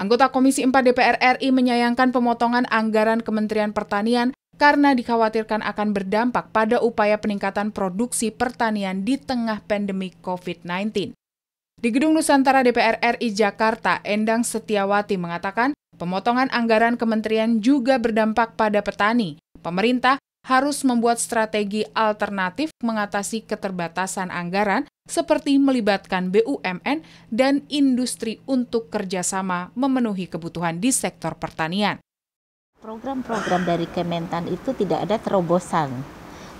Anggota Komisi 4 DPR RI menyayangkan pemotongan anggaran Kementerian Pertanian karena dikhawatirkan akan berdampak pada upaya peningkatan produksi pertanian di tengah pandemi COVID-19. Di Gedung Nusantara DPR RI Jakarta, Endang Setiawati mengatakan pemotongan anggaran kementerian juga berdampak pada petani. Pemerintah harus membuat strategi alternatif mengatasi keterbatasan anggaran seperti melibatkan BUMN dan industri untuk kerjasama memenuhi kebutuhan di sektor pertanian. Program-program dari Kementan itu tidak ada terobosan.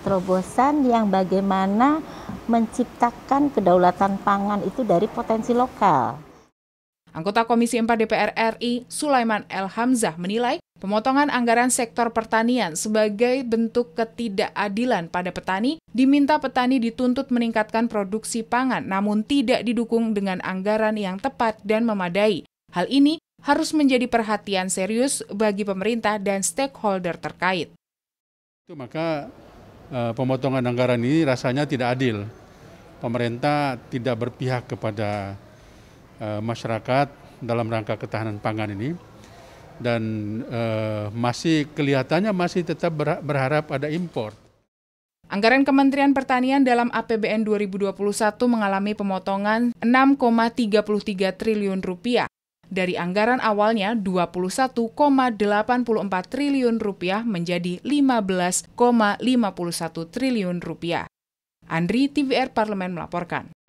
Terobosan yang bagaimana menciptakan kedaulatan pangan itu dari potensi lokal. Anggota Komisi 4 DPR RI, Sulaiman El Hamzah menilai pemotongan anggaran sektor pertanian sebagai bentuk ketidakadilan pada petani, diminta petani dituntut meningkatkan produksi pangan namun tidak didukung dengan anggaran yang tepat dan memadai. Hal ini harus menjadi perhatian serius bagi pemerintah dan stakeholder terkait. Maka eh, pemotongan anggaran ini rasanya tidak adil. Pemerintah tidak berpihak kepada uh, masyarakat dalam rangka ketahanan pangan ini dan uh, masih kelihatannya masih tetap berharap ada impor. Anggaran Kementerian Pertanian dalam APBN 2021 mengalami pemotongan 6,33 triliun rupiah dari anggaran awalnya 21,84 triliun rupiah menjadi 15,51 triliun rupiah. Andri TVR Parlemen melaporkan.